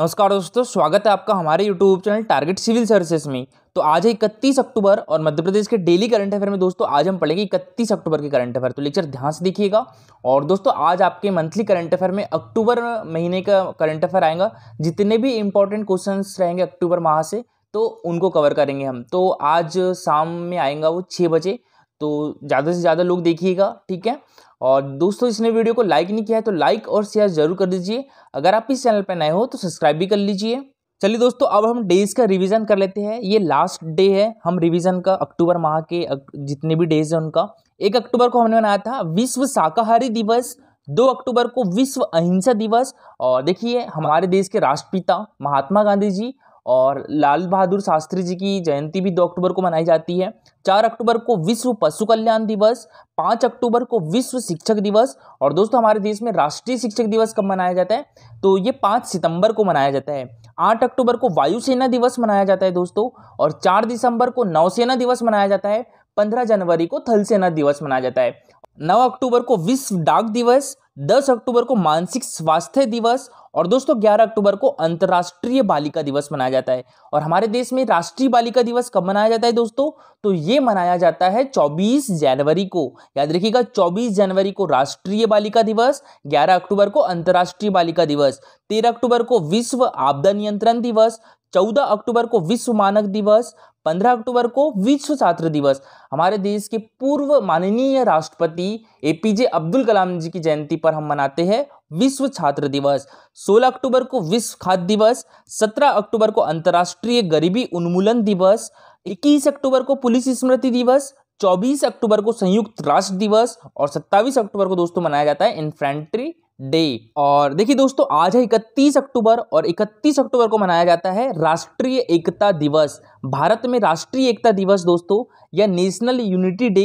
नमस्कार दोस्तों स्वागत है आपका हमारे YouTube channel target civil services में तो आज है इकतीस अक्टूबर और मध्य प्रदेश के डेली करंट अफेयर में दोस्तों आज हम पढ़ेंगे इकतीस अक्टूबर के करंट अफेयर तो लेक्चर ध्यान से देखिएगा और दोस्तों आज आपके मंथली करंट अफेयर में अक्टूबर महीने का करंट अफेयर आएगा जितने भी इंपॉर्टेंट क्वेश्चन रहेंगे अक्टूबर माह से तो उनको कवर करेंगे हम तो आज शाम में आएगा वो छः बजे तो ज़्यादा से ज़्यादा लोग देखिएगा ठीक है और दोस्तों इसने वीडियो को लाइक नहीं किया है तो लाइक और शेयर जरूर कर दीजिए अगर आप इस चैनल पर नए हो तो सब्सक्राइब भी कर लीजिए चलिए दोस्तों अब हम डेज का रिवीजन कर लेते हैं ये लास्ट डे है हम रिवीजन का अक्टूबर माह के जितने भी डेज हैं उनका एक अक्टूबर को हमने मनाया था विश्व शाकाहारी दिवस दो अक्टूबर को विश्व अहिंसा दिवस और देखिए हमारे देश के राष्ट्रपिता महात्मा गांधी जी और लाल बहादुर शास्त्री जी की जयंती भी दो अक्टूबर को मनाई जाती है चार अक्टूबर को विश्व पशु कल्याण दिवस पाँच अक्टूबर को विश्व शिक्षक दिवस और दोस्तों हमारे देश में राष्ट्रीय शिक्षक दिवस कब मनाया जाता है तो ये पाँच सितंबर को मनाया जाता है आठ अक्टूबर को वायुसेना दिवस मनाया जाता है दोस्तों और चार दिसंबर को नौसेना दिवस मनाया जाता है पंद्रह जनवरी को थल सेना दिवस मनाया जाता है नौ अक्टूबर को विश्व डाक दिवस दस अक्टूबर को मानसिक स्वास्थ्य दिवस और दोस्तों ग्यारह अक्टूबर को अंतर्राष्ट्रीय बालिका दिवस मनाया जाता है और हमारे देश में राष्ट्रीय बालिका दिवस कब मनाया जाता है दोस्तों तो ये मनाया जाता है चौबीस जनवरी को याद रखिएगा चौबीस जनवरी को राष्ट्रीय बालिका दिवस ग्यारह अक्टूबर को अंतर्राष्ट्रीय बालिका दिवस तेरह अक्टूबर को विश्व आपदा नियंत्रण दिवस चौदह अक्टूबर को विश्व मानक दिवस पंद्रह अक्टूबर को विश्व छात्र दिवस हमारे देश के पूर्व माननीय राष्ट्रपति एपीजे अब्दुल कलाम जी की जयंती पर हम मनाते हैं विश्व छात्र दिवस 16 अक्टूबर को विश्व खाद्य दिवस 17 अक्टूबर को अंतर्राष्ट्रीय गरीबी उन्मूलन दिवस 21 अक्टूबर को पुलिस स्मृति दिवस 24 अक्टूबर को संयुक्त राष्ट्र दिवस और 27 अक्टूबर को दोस्तों मनाया जाता है इन्फ्रेंट्री डे और देखिए दोस्तों आज है इकतीस अक्टूबर और इकतीस अक्टूबर को मनाया जाता है राष्ट्रीय एकता दिवस भारत में राष्ट्रीय एकता दिवस दोस्तों या नेशनल यूनिटी डे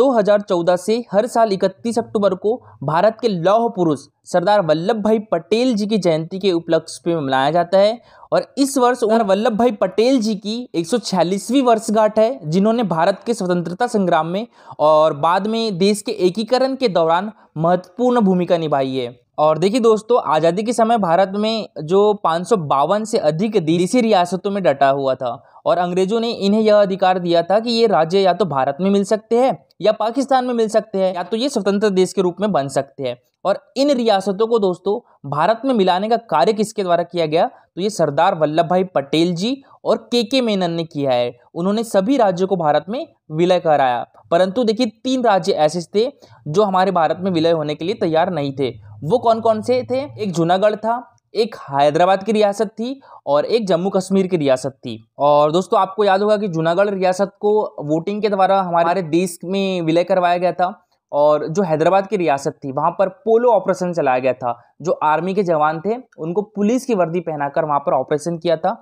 2014 से हर साल 31 अक्टूबर को भारत के लौह पुरुष सरदार वल्लभ भाई पटेल जी की जयंती के उपलक्ष्य में मनाया जाता है और इस वर्ष उन्हें वल्लभ भाई पटेल जी की 146वीं वर्षगांठ है जिन्होंने भारत के स्वतंत्रता संग्राम में और बाद में देश के एकीकरण के दौरान महत्वपूर्ण भूमिका निभाई है और देखिए दोस्तों आज़ादी के समय भारत में जो पाँच से अधिक देसी रियासतों में डटा हुआ था और अंग्रेजों ने इन्हें यह अधिकार दिया था कि ये राज्य या तो भारत में मिल सकते हैं या पाकिस्तान में मिल सकते हैं या तो ये स्वतंत्र देश के रूप में बन सकते हैं और इन रियासतों को दोस्तों भारत में मिलाने का कार्य किसके द्वारा किया गया तो ये सरदार वल्लभ भाई पटेल जी और के के मेनन ने किया है उन्होंने सभी राज्यों को भारत में विलय कराया परंतु देखिए तीन राज्य ऐसे थे जो हमारे भारत में विलय होने के लिए तैयार नहीं थे वो कौन कौन से थे एक जूनागढ़ था एक हैदराबाद की रियासत थी और एक जम्मू कश्मीर की रियासत थी और दोस्तों आपको याद होगा कि जूनागढ़ रियासत को वोटिंग के द्वारा हमारे देश में विलय करवाया गया था और जो हैदराबाद की रियासत थी वहाँ पर पोलो ऑपरेशन चलाया गया था जो आर्मी के जवान थे उनको पुलिस की वर्दी पहनाकर वहाँ पर ऑपरेशन किया था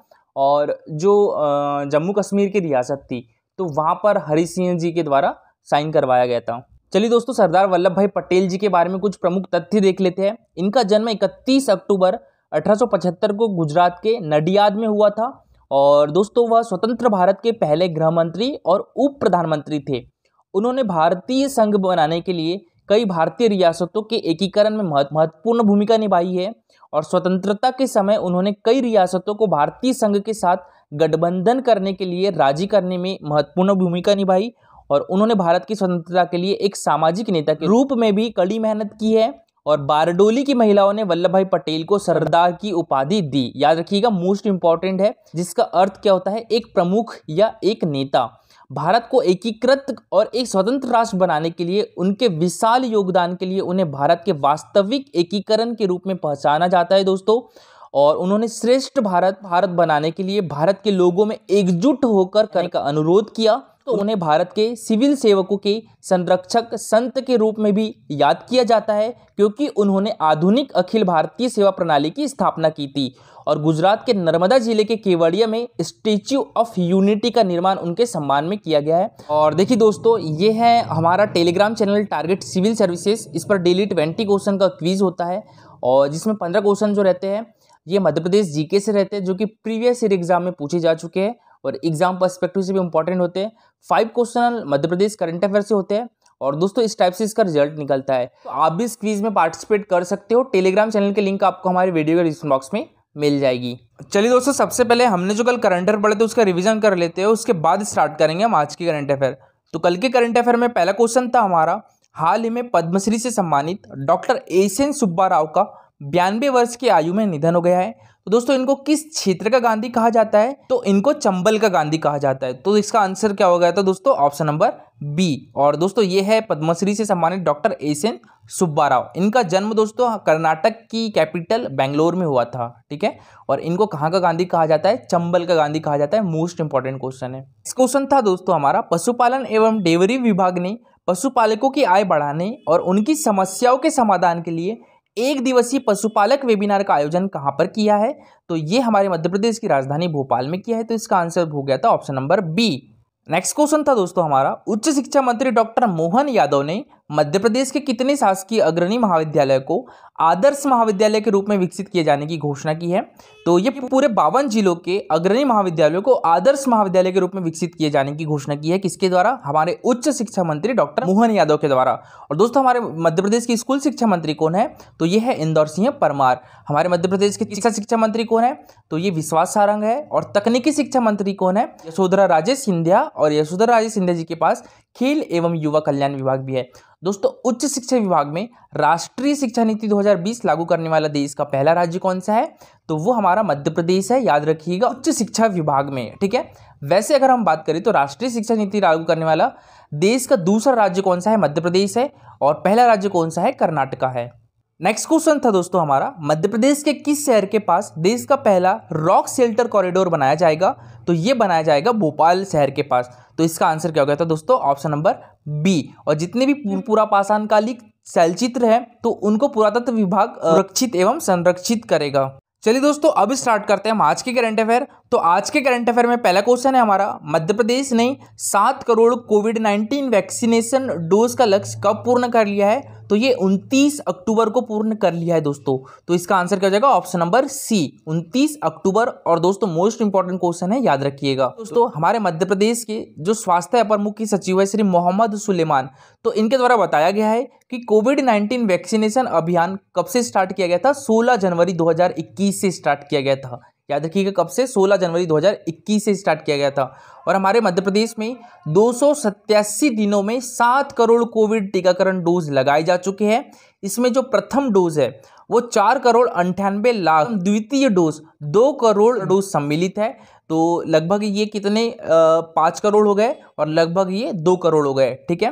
और जो जम्मू कश्मीर की रियासत थी तो वहाँ पर हरी सिंह जी के द्वारा साइन करवाया गया था चलिए दोस्तों सरदार वल्लभ भाई पटेल जी के बारे में कुछ प्रमुख तथ्य देख लेते हैं इनका जन्म 31 अक्टूबर 1875 को गुजरात के नडियाद में हुआ था और दोस्तों वह स्वतंत्र भारत के पहले गृह मंत्री और उप प्रधानमंत्री थे उन्होंने भारतीय संघ बनाने के लिए कई भारतीय रियासतों के एकीकरण में महत्वपूर्ण भूमिका निभाई है और स्वतंत्रता के समय उन्होंने कई रियासतों को भारतीय संघ के साथ गठबंधन करने के लिए राजी करने में महत्वपूर्ण भूमिका निभाई और उन्होंने भारत की स्वतंत्रता के लिए एक सामाजिक नेता के रूप में भी कड़ी मेहनत की है और बारडोली की महिलाओं ने वल्लभ भाई पटेल को सरदार की उपाधि दी याद रखिएगा मोस्ट इंपॉर्टेंट है जिसका अर्थ क्या होता है एक प्रमुख या एक नेता भारत को एकीकृत और एक स्वतंत्र राष्ट्र बनाने के लिए उनके विशाल योगदान के लिए उन्हें भारत के वास्तविक एकीकरण के रूप में पहचाना जाता है दोस्तों और उन्होंने श्रेष्ठ भारत भारत बनाने के लिए भारत के लोगों में एकजुट होकर करने का अनुरोध किया तो उन्हें भारत के सिविल सेवकों के संरक्षक संत के रूप में भी याद किया जाता है क्योंकि उन्होंने आधुनिक अखिल भारतीय सेवा प्रणाली की स्थापना की थी और गुजरात के नर्मदा जिले के केवड़िया में स्टेच्यू ऑफ यूनिटी का निर्माण उनके सम्मान में किया गया है और देखिए दोस्तों ये है हमारा Telegram channel target civil services इस पर डेली ट्वेंटी क्वेश्चन का क्वीज होता है और जिसमें पंद्रह क्वेश्चन जो रहते हैं ये मध्य प्रदेश जीके से रहते हैं जो कि प्रीवियस ईयर एग्जाम में पूछे जा चुके हैं और एग्जाम परस्पेक्टिव से भी इंपॉर्टेंट होते हैं five question Madhya Pradesh current affair से होते हैं और दोस्तों इस टाइप से इसका रिजल्ट निकलता है तो आप भी इस क्वीज में पार्टिसिपेट कर सकते हो टेलीग्राम चैनल के लिंक आपको हमारे वीडियो के डिस्क्रिप्शन बॉक्स में मिल जाएगी चलिए दोस्तों सबसे पहले हमने जो कल करंट अफेयर पढ़े थे उसका रिवीजन कर लेते हैं उसके बाद स्टार्ट करेंगे हम आज के करंट अफेयर तो कल के करंट अफेयर में पहला क्वेश्चन था हमारा हाल ही में पद्मश्री से सम्मानित डॉक्टर एसेन सुब्बा राव का बयानबे वर्ष की आयु में निधन हो गया है तो दोस्तों इनको किस क्षेत्र का गांधी कहा जाता है तो इनको चंबल का गांधी कहा जाता है तो इसका आंसर क्या हो गया था तो दोस्तों ऑप्शन नंबर बी और दोस्तों ये है पद्मश्री से सम्मानित डॉक्टर एस एन सुब्बाराव इनका जन्म दोस्तों कर्नाटक की कैपिटल बेंगलोर में हुआ था ठीक है और इनको कहाँ का गांधी कहा जाता है चंबल का गांधी कहा जाता है मोस्ट इंपॉर्टेंट क्वेश्चन है इस क्वेश्चन था दोस्तों हमारा पशुपालन एवं डेवरी विभाग ने पशुपालकों की आय बढ़ाने और उनकी समस्याओं के समाधान के लिए एक दिवसीय पशुपालक वेबिनार का आयोजन कहाँ पर किया है तो ये हमारे मध्य प्रदेश की राजधानी भोपाल में किया है तो इसका आंसर हो गया था option number B next question था दोस्तों हमारा उच्च शिक्षा मंत्री डॉक्टर मोहन यादव ने मध्य प्रदेश के कितने शासकीय अग्रणी महाविद्यालय को आदर्श महाविद्यालय के रूप में विकसित किए जाने की घोषणा की है तो ये पूरे बावन जिलों के अग्रणी महाविद्यालयों को आदर्श महाविद्यालय के रूप में विकसित किए जाने की घोषणा की है किसके द्वारा हमारे उच्च शिक्षा मंत्री डॉक्टर मोहन यादव के द्वारा और दोस्तों हमारे मध्य प्रदेश के स्कूल शिक्षा मंत्री कौन है तो ये है इंदौर सिंह परमार हमारे मध्य प्रदेश के शिक्षा शिक्षा मंत्री कौन है तो ये विश्वास सारंग है और तकनीकी शिक्षा मंत्री कौन है यशोधरा राजेश सिंधिया और यशोधरा राजेश सिंधिया जी के पास खेल एवं युवा कल्याण विभाग भी है दोस्तों उच्च शिक्षा विभाग में राष्ट्रीय शिक्षा नीति 2020 लागू करने वाला देश का पहला राज्य कौन सा है तो वो हमारा मध्य प्रदेश है याद रखिएगा उच्च शिक्षा विभाग में ठीक है वैसे अगर हम बात करें तो राष्ट्रीय शिक्षा नीति लागू करने वाला देश का दूसरा राज्य कौन सा है मध्य प्रदेश है और पहला राज्य कौन सा है कर्नाटका है नेक्स्ट क्वेश्चन था दोस्तों हमारा मध्य प्रदेश के किस शहर के पास देश का पहला रॉक सेल्टर कॉरिडोर बनाया जाएगा तो ये बनाया जाएगा भोपाल शहर के पास तो इसका आंसर क्या हो गया था दोस्तों ऑप्शन नंबर बी और जितने भी पूरा पाषाणकालिक शैलचित्र हैं तो उनको पुरातत्व विभाग रक्षित एवं संरक्षित करेगा चलिए दोस्तों अब स्टार्ट करते हैं हम आज के करंट अफेयर तो आज के करंट अफेयर में पहला क्वेश्चन है हमारा मध्य प्रदेश ने सात crore COVID nineteen vaccination dose का लक्ष्य कब पूर्ण कर लिया है तो ये 29 अक्टूबर को पूर्ण कर लिया है दोस्तों तो इसका आंसर क्या जाएगा ऑप्शन नंबर सी 29 अक्टूबर और दोस्तों मोस्ट इंपॉर्टेंट क्वेश्चन है याद रखिएगा दोस्तों हमारे मध्य प्रदेश के जो स्वास्थ्य अपर मुख्य सचिव है श्री मोहम्मद सुलेमान तो इनके द्वारा बताया गया है कि कोविड 19 वैक्सीनेशन अभियान कब से स्टार्ट किया गया था सोलह जनवरी दो से स्टार्ट किया गया था याद रखिएगा कब से 16 जनवरी 2021 से स्टार्ट किया गया था और हमारे मध्य प्रदेश में दो दिनों में सात करोड़ कोविड टीकाकरण डोज लगाए जा चुके हैं इसमें जो प्रथम डोज है वो चार करोड़ अंठानबे लाख द्वितीय डोज दो करोड़ डोज सम्मिलित है तो लगभग ये कितने पाँच करोड़ हो गए और लगभग ये दो करोड़ हो गए ठीक है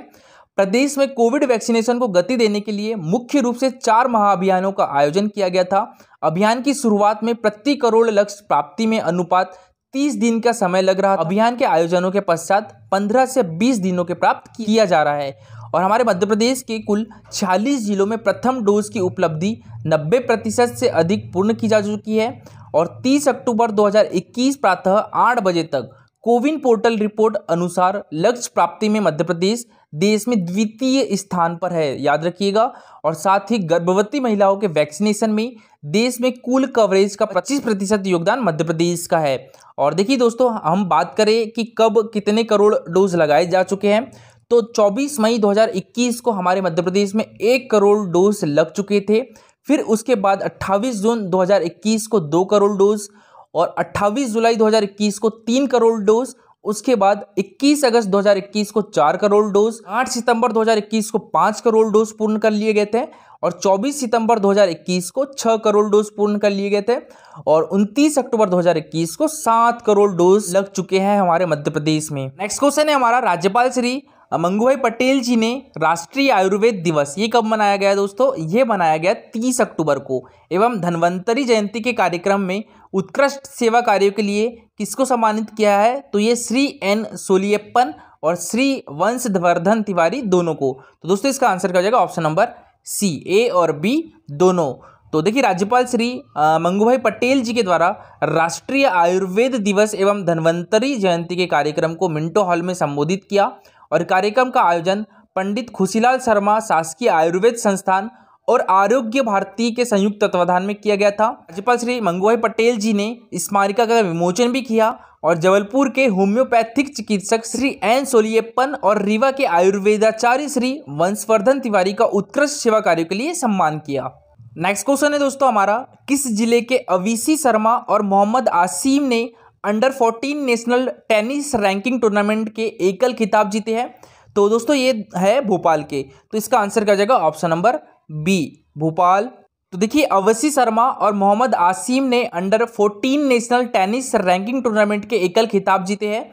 प्रदेश में कोविड वैक्सीनेशन को गति देने के लिए मुख्य रूप से चार महाअभियानों का आयोजन किया गया था अभियान की शुरुआत में प्रति करोड़ लक्ष्य प्राप्ति में अनुपात 30 दिन का समय लग रहा अभियान के आयोजनों के पश्चात 15 से 20 दिनों के प्राप्त किया जा रहा है और हमारे मध्य प्रदेश के कुल 46 जिलों में प्रथम डोज की उपलब्धि 90 प्रतिशत से अधिक पूर्ण की जा चुकी है और 30 अक्टूबर 2021 प्रातः 8 बजे तक कोविन पोर्टल रिपोर्ट अनुसार लक्ष्य प्राप्ति में मध्य प्रदेश देश में द्वितीय स्थान पर है याद रखिएगा और साथ ही गर्भवती महिलाओं के वैक्सीनेशन में देश में कुल कवरेज का 25 प्रतिशत योगदान मध्य प्रदेश का है और देखिए दोस्तों हम बात करें कि कब कितने करोड़ डोज लगाए जा चुके हैं तो 24 मई 2021 को हमारे मध्य प्रदेश में एक करोड़ डोज लग चुके थे फिर उसके बाद 28 जून 2021 को दो करोड़ डोज और 28 जुलाई 2021 को तीन करोड़ डोज उसके बाद 21 अगस्त 2021 को 4 करोड़ डोज 8 सितंबर 2021 को 5 करोड़ डोज पूर्ण कर लिए गए थे और 24 सितंबर 2021 को 6 करोड़ डोज पूर्ण कर लिए गए थे और 29 अक्टूबर 2021 को 7 करोड़ डोज लग चुके हैं हमारे मध्य प्रदेश में नेक्स्ट क्वेश्चन है हमारा राज्यपाल श्री मंगू भाई पटेल जी ने राष्ट्रीय आयुर्वेद दिवस ये कब मनाया गया दोस्तों ये मनाया गया तीस अक्टूबर को एवं धन्वंतरी जयंती के कार्यक्रम में उत्कृष्ट सेवा कार्यों के लिए किसको सम्मानित किया है तो ये श्री एन सोलियप्पन और श्री वंशवर्धन तिवारी दोनों को तो दोस्तों इसका आंसर क्या हो जाएगा ऑप्शन नंबर सी ए और बी दोनों तो देखिए राज्यपाल श्री मंगू पटेल जी के द्वारा राष्ट्रीय आयुर्वेद दिवस एवं धन्वंतरी जयंती के कार्यक्रम को मिंटो हॉल में संबोधित किया और कार्यक्रम का आयोजन पंडित खुशीलाल शर्मा शासकीय आयुर्वेद संस्थान और आरोग्य भारती के संयुक्त तत्वाधान में किया गया था राज्यपाल श्री मंगूभाई पटेल जी ने स्मारिका का विमोचन भी किया और जबलपुर के होम्योपैथिक चिकित्सक श्री एन सोलियप्पन और रीवा के आयुर्वेदाचार्य श्री वंशवर्धन तिवारी का उत्कृष्ट सेवा कार्यो के लिए सम्मान किया नेक्स्ट क्वेश्चन है दोस्तों हमारा किस जिले के अवीसी शर्मा और मोहम्मद आसीम ने under fourteen national tennis ranking tournament के एकल खिताब जीते हैं तो दोस्तों ये है भोपाल के तो इसका आंसर क्या जाएगा ऑप्शन नंबर बी भोपाल तो देखिए अवसी शर्मा और मोहम्मद आसिम ने under 14 national tennis ranking tournament के एकल खिताब जीते हैं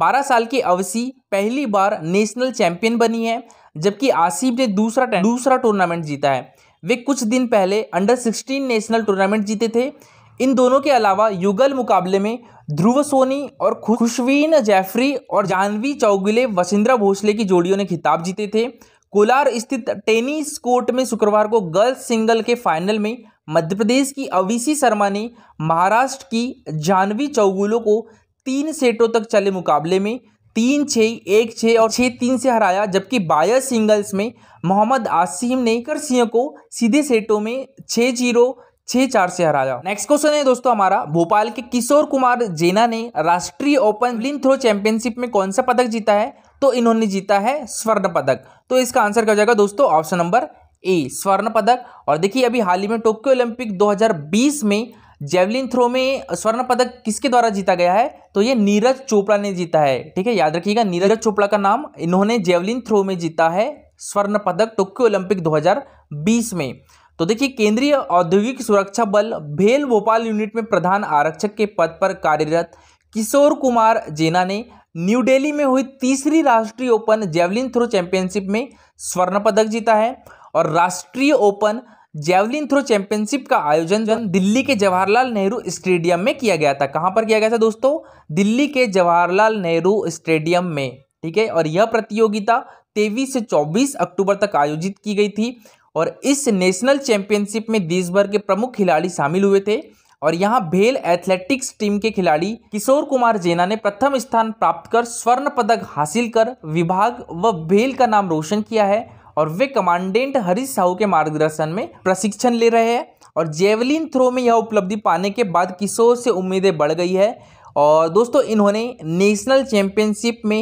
बारह साल की अवसी पहली बार नेशनल चैंपियन बनी है जबकि आसिम ने दूसरा दूसरा टूर्नामेंट जीता है वे कुछ दिन पहले अंडर 16 नेशनल टूर्नामेंट जीते थे इन दोनों के अलावा युगल मुकाबले में ध्रुव सोनी और खुशवीन जैफरी और जानवी चौगुले वसिंद्रा भोसले की जोड़ियों ने खिताब जीते थे कोलार स्थित टेनिस कोर्ट में शुक्रवार को गर्ल्स सिंगल के फाइनल में मध्य प्रदेश की अविसी शर्मा ने महाराष्ट्र की जानवी चौगुलों को तीन सेटों तक चले मुकाबले में तीन छः एक छः और छः तीन से हराया जबकि बायर सिंगल्स में मोहम्मद आसिम ने कर सिंह को सीधे सेटों में छः जीरो छह चार से हरा जाओ नेक्स्ट क्वेश्चन है दोस्तों हमारा भोपाल के किशोर कुमार जेना ने राष्ट्रीय ओपन लिन थ्रो चैंपियनशिप में कौन सा पदक जीता है तो इन्होंने जीता है स्वर्ण पदक तो इसका आंसर क्या हो जाएगा दोस्तों ऑप्शन नंबर ए स्वर्ण पदक और देखिए अभी हाल ही में टोक्यो ओलंपिक 2020 में जेवलिन थ्रो में स्वर्ण पदक किसके द्वारा जीता गया है तो ये नीरज चोपड़ा ने जीता है ठीक है याद रखिएगा नीरज चोपड़ा का नाम इन्होंने जेवलिन थ्रो में जीता है स्वर्ण पदक टोक्यो ओलंपिक 2020 में तो देखिए केंद्रीय औद्योगिक सुरक्षा बल भेल भोपाल यूनिट में प्रधान आरक्षक के पद पर कार्यरत किशोर कुमार जेना ने न्यू दिल्ली में हुई तीसरी राष्ट्रीय ओपन जेवलिन थ्रो चैंपियनशिप में स्वर्ण पदक जीता है और राष्ट्रीय ओपन जेवलिन थ्रो चैंपियनशिप का आयोजन जन दिल्ली के जवाहरलाल नेहरू स्टेडियम में किया गया था कहाँ पर किया गया था दोस्तों दिल्ली के जवाहरलाल नेहरू स्टेडियम में ठीक है और यह प्रतियोगिता तेईस से चौबीस अक्टूबर तक आयोजित की गई थी और इस नेशनल चैंपियनशिप में देश भर के प्रमुख खिलाड़ी शामिल हुए थे और यहाँ भेल एथलेटिक्स टीम के खिलाड़ी किशोर कुमार जेना ने प्रथम स्थान प्राप्त कर स्वर्ण पदक हासिल कर विभाग व भेल का नाम रोशन किया है और वे कमांडेंट हरीश साहू के मार्गदर्शन में प्रशिक्षण ले रहे हैं और जेवलिन थ्रो में यह उपलब्धि पाने के बाद किशोर से उम्मीदें बढ़ गई है और दोस्तों इन्होंने नेशनल चैंपियनशिप में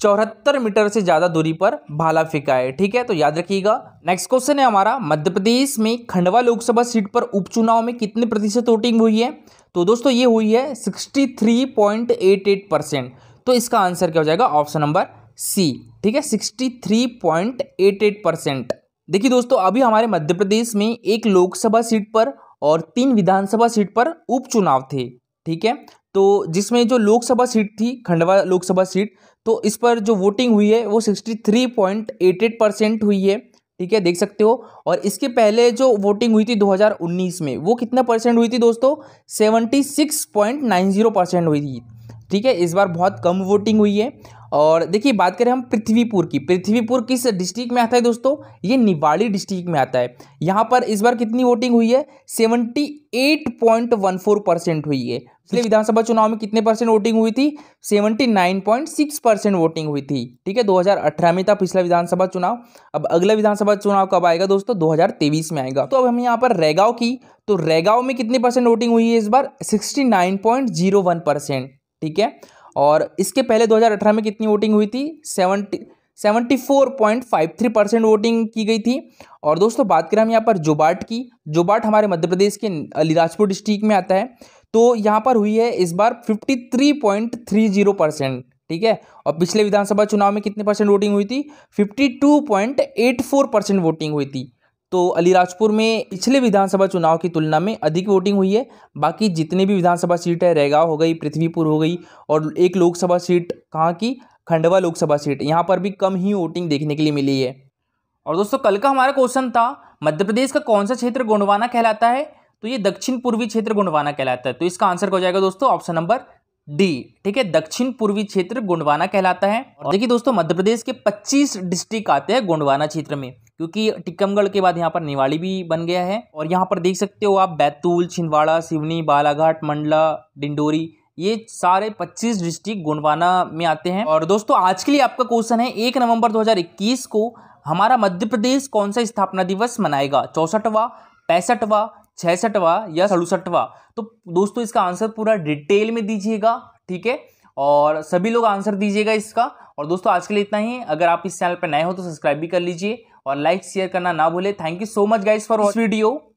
चौहत्तर मीटर से ज़्यादा दूरी पर भाला फेंका है ठीक है तो याद रखिएगा नेक्स्ट क्वेश्चन है हमारा मध्य प्रदेश में खंडवा लोकसभा सीट पर उपचुनाव में कितने प्रतिशत वोटिंग हुई है तो दोस्तों ये हुई है 63.88 परसेंट तो इसका आंसर क्या हो जाएगा ऑप्शन नंबर सी ठीक है 63.88 परसेंट देखिए दोस्तों अभी हमारे मध्य प्रदेश में एक लोकसभा सीट पर और तीन विधानसभा सीट पर उपचुनाव थे ठीक है तो जिसमें जो लोकसभा सीट थी खंडवा लोकसभा सीट तो इस पर जो वोटिंग हुई है वो sixty three point eight eight percent हुई है ठीक है देख सकते हो और इसके पहले जो वोटिंग हुई थी 2019 में वो कितना परसेंट हुई थी दोस्तों 76.90 परसेंट हुई थी ठीक है इस बार बहुत कम वोटिंग हुई है और देखिए बात करें हम पृथ्वीपुर की पृथ्वीपुर किस डिस्ट्रिक्ट में आता है दोस्तों ये निवाड़ी डिस्ट्रिक्ट में आता है यहाँ पर इस बार कितनी वोटिंग हुई है seventy eight point one four percent हुई है पिछले अच्छा। विधानसभा चुनाव में कितने परसेंट वोटिंग हुई थी seventy nine point six percent voting हुई थी ठीक है दो हज़ार अठारह में था पिछला विधानसभा चुनाव अब अगला विधानसभा चुनाव कब आएगा दोस्तों दो हज़ार तेईस में आएगा तो अब हम यहाँ पर रैगांव की तो रैगांव में कितने परसेंट वोटिंग हुई है इस बार sixty nine point zero one percent ठीक है और इसके पहले 2018 में कितनी वोटिंग हुई थी seventy seventy four point five three percent voting की गई थी और दोस्तों बात करें हम यहाँ पर जोबाट की जोबाट हमारे मध्य प्रदेश के अलीराजपुर डिस्ट्रिक्ट में आता है तो यहाँ पर हुई है इस बार fifty three point three zero percent ठीक है और पिछले विधानसभा चुनाव में कितने परसेंट वोटिंग हुई थी fifty two point eight four percent voting हुई थी तो अलीराजपुर में पिछले विधानसभा चुनाव की तुलना में अधिक वोटिंग हुई है बाकी जितने भी विधानसभा सीट है रेगांव हो गई पृथ्वीपुर हो गई और एक लोकसभा सीट कहाँ की खंडवा लोकसभा सीट यहाँ पर भी कम ही वोटिंग देखने के लिए मिली है और दोस्तों कल का हमारा क्वेश्चन था मध्य प्रदेश का कौन सा क्षेत्र गोंडवाना कहलाता है तो ये दक्षिण पूर्वी क्षेत्र गोंडवाना कहलाता है तो इसका आंसर हो जाएगा दोस्तों ऑप्शन नंबर डी ठीक है दक्षिण पूर्वी क्षेत्र गोंडवाना कहलाता है और देखिए दोस्तों मध्य प्रदेश के 25 डिस्ट्रिक्ट आते हैं गोंडवाना क्षेत्र में क्योंकि टिक्कमगढ़ के बाद यहाँ पर निवाड़ी भी बन गया है और यहाँ पर देख सकते हो आप बैतूल छिंदवाड़ा सिवनी बालाघाट मंडला डिंडोरी ये सारे 25 डिस्ट्रिक्ट गोंडवाना में आते हैं और दोस्तों आज के लिए आपका क्वेश्चन है एक नवंबर 2021 को हमारा मध्य प्रदेश कौन सा स्थापना दिवस मनाएगा चौसठवा पैंसठवा छसठवा या सड़सठवा तो दोस्तों इसका आंसर पूरा डिटेल में दीजिएगा ठीक है और सभी लोग आंसर दीजिएगा इसका और दोस्तों आज के लिए इतना ही अगर आप इस चैनल पर नए हो तो सब्सक्राइब भी कर लीजिए और लाइक शेयर करना ना भूले thank you so much guys for video